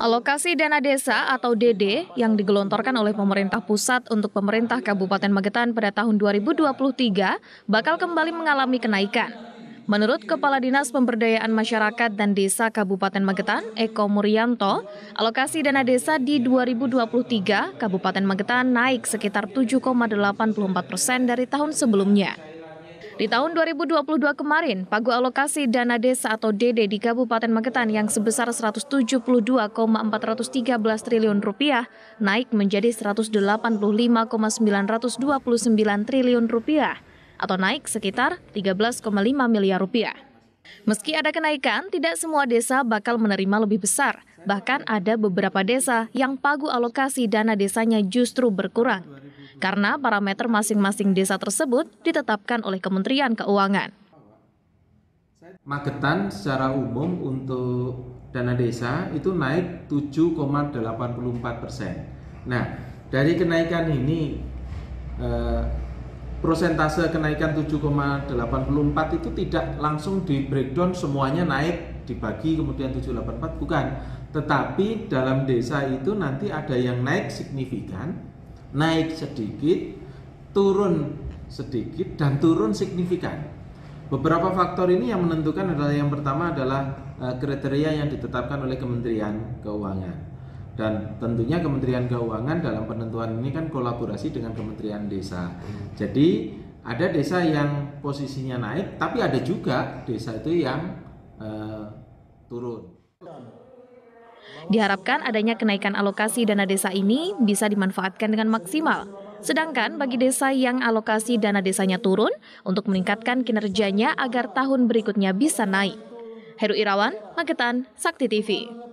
Alokasi dana desa atau DD yang digelontorkan oleh pemerintah pusat untuk pemerintah Kabupaten Magetan pada tahun 2023 bakal kembali mengalami kenaikan. Menurut Kepala Dinas Pemberdayaan Masyarakat dan Desa Kabupaten Magetan, Eko Murianto, alokasi dana desa di 2023 Kabupaten Magetan naik sekitar 7,84 persen dari tahun sebelumnya. Di tahun 2022 kemarin, pagu alokasi dana desa atau DD di Kabupaten Magetan yang sebesar 172,413 triliun rupiah naik menjadi 185,929 triliun rupiah atau naik sekitar 13,5 miliar rupiah. Meski ada kenaikan, tidak semua desa bakal menerima lebih besar. Bahkan ada beberapa desa yang pagu alokasi dana desanya justru berkurang karena parameter masing-masing desa tersebut ditetapkan oleh Kementerian Keuangan. Magetan secara umum untuk dana desa itu naik 7,84 persen. Nah, dari kenaikan ini eh, prosentase kenaikan 7,84 itu tidak langsung di breakdown semuanya naik dibagi kemudian 784 bukan tetapi dalam desa itu nanti ada yang naik signifikan naik sedikit, turun sedikit dan turun signifikan. Beberapa faktor ini yang menentukan adalah yang pertama adalah eh, kriteria yang ditetapkan oleh Kementerian Keuangan. Dan tentunya Kementerian Keuangan dalam penentuan ini kan kolaborasi dengan Kementerian Desa. Jadi ada desa yang posisinya naik, tapi ada juga desa itu yang uh, turun. Diharapkan adanya kenaikan alokasi dana desa ini bisa dimanfaatkan dengan maksimal. Sedangkan bagi desa yang alokasi dana desanya turun untuk meningkatkan kinerjanya agar tahun berikutnya bisa naik. Heru Irawan, Magetan, Sakti TV.